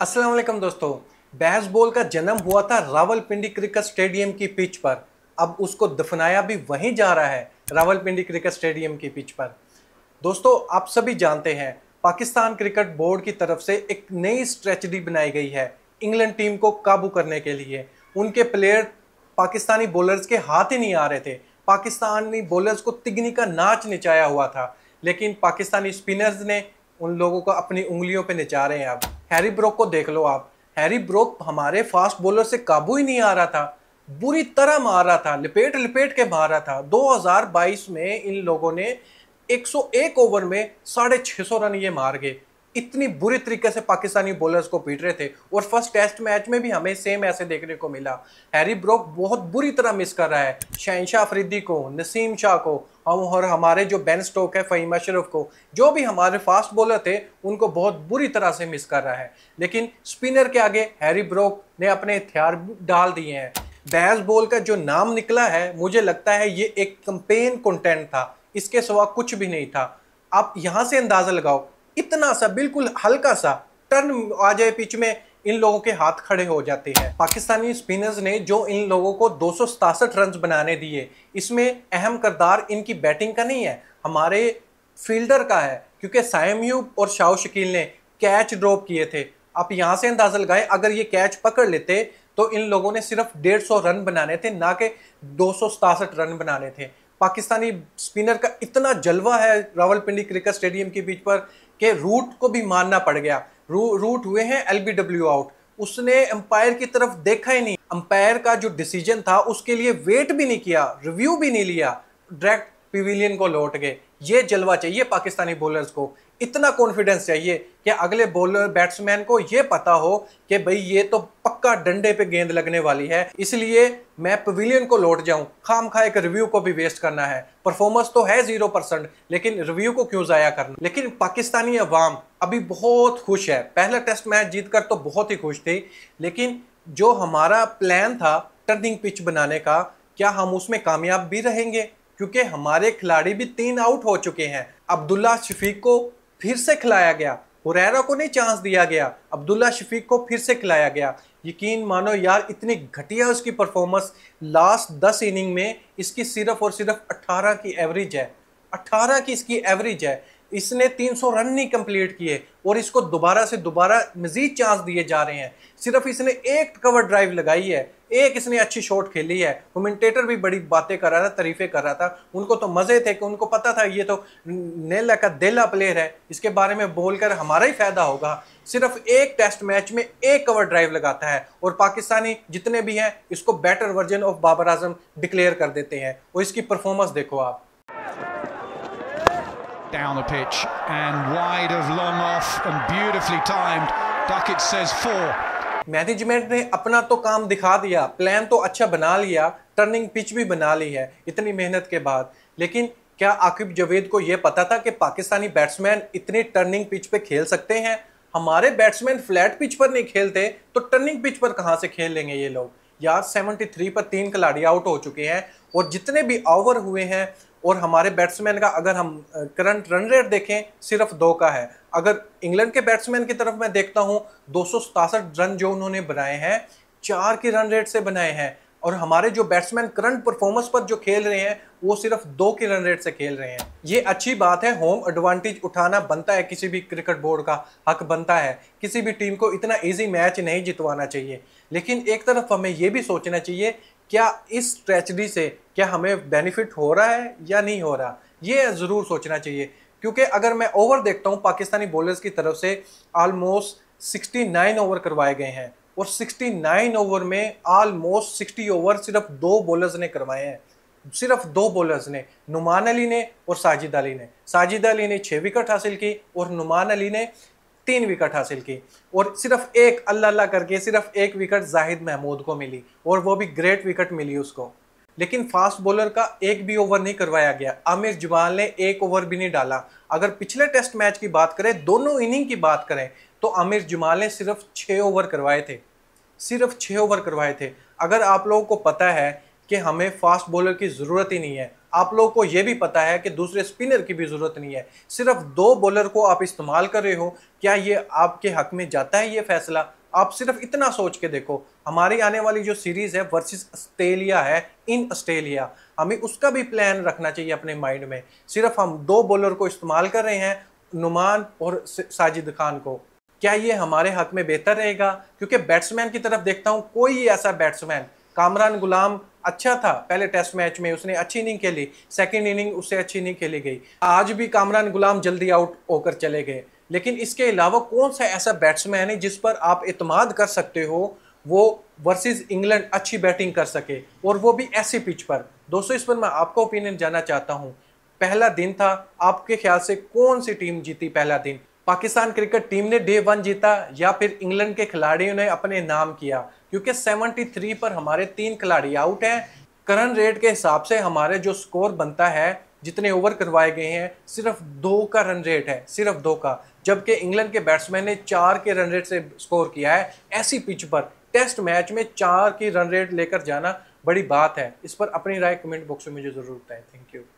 असलम दोस्तों बहस बॉल का जन्म हुआ था रावलपिंडी क्रिकेट स्टेडियम की पिच पर अब उसको दफनाया भी वहीं जा रहा है रावलपिंडी क्रिकेट स्टेडियम की पिच पर दोस्तों आप सभी जानते हैं पाकिस्तान क्रिकेट बोर्ड की तरफ से एक नई स्ट्रेटजी बनाई गई है इंग्लैंड टीम को काबू करने के लिए उनके प्लेयर पाकिस्तानी बॉलर्स के हाथ ही नहीं आ रहे थे पाकिस्तानी बॉलर्स को तिगनी का नाच नचाया हुआ था लेकिन पाकिस्तानी स्पिनर्स ने उन लोगों को अपनी उंगलियों पर नचा रहे हैं अब हैरी ब्रोक को देख लो आप हैरी ब्रोक हमारे फास्ट बॉलर से काबू ही नहीं आ रहा था बुरी तरह मार रहा था लिपेट लिपेट के मार रहा था 2022 में इन लोगों ने 101 ओवर में साढ़े छः सौ रन ये मार गए इतनी बुरी तरीके से पाकिस्तानी बॉलर्स को पीट रहे थे और फर्स्ट टेस्ट मैच में भी हमें सेम ऐसे देखने को मिला हैरी ब्रोक बहुत बुरी तरह मिस कर रहा है शहनशाह अफरीदी को नसीम शाह को हम और हमारे जो बैन स्टोक है फ़हीम अशरफ को जो भी हमारे फास्ट बॉलर थे उनको बहुत बुरी तरह से मिस कर रहा है लेकिन स्पिनर के आगे हैरी ब्रोक ने अपने हथियार डाल दिए हैं बैस बॉल का जो नाम निकला है मुझे लगता है ये एक कंपेन कंटेंट था इसके सिवा कुछ भी नहीं था आप यहाँ से अंदाज़ा लगाओ इतना सा बिल्कुल हल्का सा टर्न आ जाए पिच में इन लोगों के हाथ खड़े हो जाते हैं पाकिस्तानी स्पिनर्स ने जो इन लोगों को दो रन बनाने दिए इसमें अहम करदार इनकी बैटिंग का नहीं है हमारे फील्डर का है क्योंकि सायमयूब और शाह शकील ने कैच ड्रॉप किए थे आप यहाँ से अंदाज़ा लगाए अगर ये कैच पकड़ लेते तो इन लोगों ने सिर्फ डेढ़ सौ रन बनाने थे ना कि दो रन बनाने थे पाकिस्तानी स्पिनर का इतना जलवा है रावलपिंडी क्रिकेट स्टेडियम के बीच पर के रूट को भी मानना पड़ गया रू, रूट हुए हैं एल बी डब्ल्यू आउट उसने अंपायर की तरफ देखा ही नहीं अंपायर का जो डिसीजन था उसके लिए वेट भी नहीं किया रिव्यू भी नहीं लिया डायरेक्ट पिविलियन को लौट गए ये जलवा चाहिए पाकिस्तानी बॉलर्स को इतना कॉन्फिडेंस चाहिए कि अगले बॉलर बैट्समैन को ये पता हो कि भाई ये तो पक्का डंडे पे गेंद लगने वाली है इसलिए मैं पवेलियन को लौट जाऊं खाम खा एक रिव्यू को भी वेस्ट करना है परफॉर्मेंस तो है जीरो परसेंट लेकिन रिव्यू को क्यों ज़ाया करना लेकिन पाकिस्तानी अवाम अभी बहुत खुश है पहला टेस्ट मैच जीत तो बहुत ही खुश थी लेकिन जो हमारा प्लान था टर्निंग पिच बनाने का क्या हम उसमें कामयाब भी रहेंगे क्योंकि हमारे खिलाड़ी भी तीन आउट हो चुके हैं अब्दुल्ला शफीक को फिर से खिलाया गया हुरैरा को नहीं चांस दिया गया अब्दुल्ला शफीक को फिर से खिलाया गया यकीन मानो यार इतनी घटिया उसकी परफॉर्मेंस लास्ट दस इनिंग में इसकी सिर्फ और सिर्फ अट्ठारह की एवरेज है अट्ठारह की इसकी एवरेज है इसने 300 रन नहीं कंप्लीट किए और इसको दोबारा से दोबारा मज़ीद चांस दिए जा रहे हैं सिर्फ इसने एक कवर ड्राइव लगाई है एक इसने अच्छी शॉट खेली है कमेंटेटर भी बड़ी बातें कर रहा था तरीफे कर रहा था उनको तो मज़े थे कि उनको पता था ये तो नेला का देला प्लेयर है इसके बारे में बोलकर हमारा ही फ़ायदा होगा सिर्फ एक टेस्ट मैच में एक कवर ड्राइव लगाता है और पाकिस्तानी जितने भी हैं इसको better version of Babar Azam declare कर देते हैं और इसकी परफॉर्मेंस देखो आप Down the pitch and wide of long off and beautifully timed. Duckett says four. Management ने अपना तो काम दिखा दिया प्लान तो अच्छा बना लिया टर्निंग पिच भी बना ली है इतनी मेहनत के बाद लेकिन क्या आकिब जवेद को यह पता था कि पाकिस्तानी बैट्समैन इतनी टर्निंग पिच पे खेल सकते हैं हमारे बैट्समैन फ्लैट पिच पर नहीं खेलते तो टर्निंग पिच पर कहाँ से खेल लेंगे ये लोग यार 73 पर तीन खिलाड़ी आउट हो चुके हैं और जितने भी ओवर हुए हैं और हमारे बैट्समैन का अगर हम करंट रन रेट देखें सिर्फ दो का है अगर इंग्लैंड के बैट्समैन की तरफ मैं देखता हूं दो रन जो उन्होंने बनाए हैं चार के रन रेट से बनाए हैं और हमारे जो बैट्समैन करंट परफॉर्मेंस पर जो खेल रहे हैं वो सिर्फ दो के रन रेट से खेल रहे हैं ये अच्छी बात है होम एडवांटेज उठाना बनता है किसी भी क्रिकेट बोर्ड का हक बनता है किसी भी टीम को इतना ईजी मैच नहीं जितवाना चाहिए लेकिन एक तरफ हमें ये भी सोचना चाहिए क्या इस ट्रेचडी से क्या हमें बेनिफिट हो रहा है या नहीं हो रहा ये ज़रूर सोचना चाहिए क्योंकि अगर मैं ओवर देखता हूँ पाकिस्तानी बॉलर्स की तरफ से आलमोस्ट 69 ओवर करवाए गए हैं और 69 ओवर में ऑलमोस्ट 60 ओवर सिर्फ दो बॉलर्स ने करवाए हैं सिर्फ दो बॉलर्स ने नुमान अली ने और साजिद अली ने साजिद अली ने छः विकेट हासिल की और नुमान अली ने तीन विकेट हासिल की और सिर्फ एक अल्लाह अल्लाह करके सिर्फ एक विकेट जाहिद महमूद को मिली और वो भी ग्रेट विकेट मिली उसको लेकिन फास्ट बॉलर का एक भी ओवर नहीं करवाया गया आमिर जमाल ने एक ओवर भी नहीं डाला अगर पिछले टेस्ट मैच की बात करें दोनों इनिंग की बात करें तो आमिर जुमाल ने सिर्फ छः ओवर करवाए थे सिर्फ छः ओवर करवाए थे अगर आप लोगों को पता है कि हमें फास्ट बॉलर की ज़रूरत ही नहीं है आप लोगों को यह भी पता है कि दूसरे स्पिनर की भी ज़रूरत नहीं है सिर्फ दो बॉलर को आप इस्तेमाल कर रहे हो क्या ये आपके हक में जाता है ये फैसला आप सिर्फ इतना सोच के देखो हमारी आने वाली जो सीरीज़ है वर्सेस ऑस्ट्रेलिया है इन ऑस्ट्रेलिया हमें उसका भी प्लान रखना चाहिए अपने माइंड में सिर्फ हम दो बॉलर को इस्तेमाल कर रहे हैं नुमान और साजिद खान को क्या ये हमारे हक में बेहतर रहेगा क्योंकि बैट्समैन की तरफ देखता हूँ कोई ऐसा बैट्समैन कामरान गुलाम अच्छा था पहले टेस्ट मैच में उसने अच्छी इनिंग खेली सेकेंड इनिंग उससे अच्छी नहीं खेली गई आज भी कामरान गुलाम जल्दी आउट होकर चले गए लेकिन इसके अलावा कौन सा ऐसा बैट्समैन है जिस पर आप इतमाद कर सकते हो वो वर्सेस इंग्लैंड अच्छी बैटिंग कर सके और वो भी ऐसी पिच पर दोस्तों इस पर मैं आपका ओपिनियन जानना चाहता हूँ पहला दिन था आपके ख्याल से कौन सी टीम जीती पहला दिन पाकिस्तान क्रिकेट टीम ने डे वन जीता या फिर इंग्लैंड के खिलाड़ियों ने अपने नाम किया क्योंकि 73 पर हमारे तीन खिलाड़ी आउट हैं करंट रेट के हिसाब से हमारे जो स्कोर बनता है जितने ओवर करवाए गए हैं सिर्फ दो का रन रेट है सिर्फ दो का जबकि इंग्लैंड के बैट्समैन ने चार के रन रेट से स्कोर किया है ऐसी पिच पर टेस्ट मैच में चार की रन रेट लेकर जाना बड़ी बात है इस पर अपनी राय कमेंट बॉक्स में मुझे ज़रूर बताएं थैंक यू